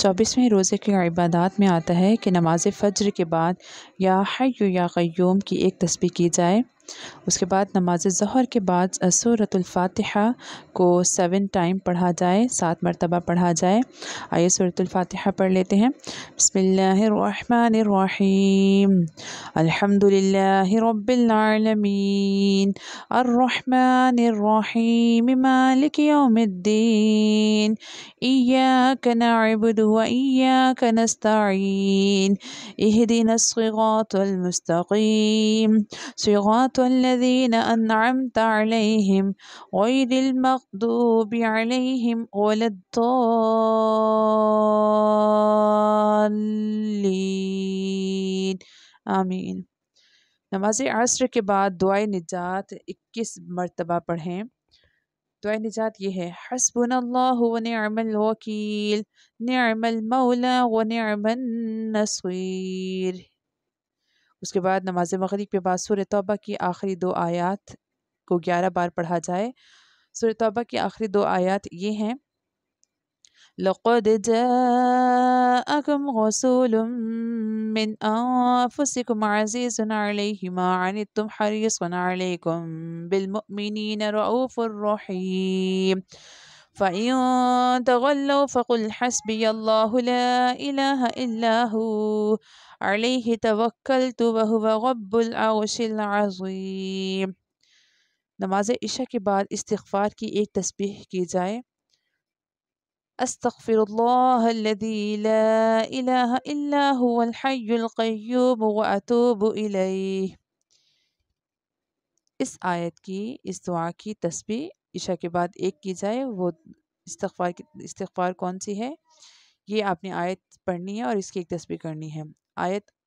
چوبیسویں روزے کے عبادات میں آتا ہے کہ نماز فجر کے بعد یا حیو یا قیوم کی ایک تسبیح کی جائے اس کے بعد نماز ظہر کے بعد اسورت الفاتحہ کو سیون ٹائم پڑھا جائے سات مرتبہ پڑھا جائے آئیے آئیسورت الفاتحہ پڑھ لیتے ہیں بسم اللہ الرحمن الرحیم الحمد للہ رب الدین ایاک رحیمدین وإياك نستعين اهدنا الصراط المستقيم صراط الذين أنعمت عليهم غير المغضوب عليهم ولا الضالين آمين نماز عصر کے بعد दुआ نجات 21 مرتبہ پڑھیں دعا نجات یہ ہے حسبنا اللہ و نعم الوکیل نعم المولا و نعم النصیر اس کے بعد نماز مغرب کے بعد سورہ توبہ کی آخری دو آیات کو گیارہ بار پڑھا جائے سورہ توبہ کی آخری دو آیات یہ ہیں لقد جاءكم رسول من أنفسكم عزيز عليه ما عنتم حريص عليكم بالمؤمنين رؤوف رحيم فإن تولوا فقل حسبي الله لا إله إلا هو عليه توكلت وهو رب العرش العظيم نماز عشاء کے بعد استغفار کی ایک تسبیح کی جائے أستغفر الله الذي لا إله إلا هو الحي القيوم وأتوب إليه اس آیت کی اس دعا کی تسبیح عشاء کے بعد ایک کی جائے وہ استغفار کی استغبار کون سی ہے یہ آپ نے آیت پڑھنی ہے اور اس کی ایک تسبیح کرنی ہے آیت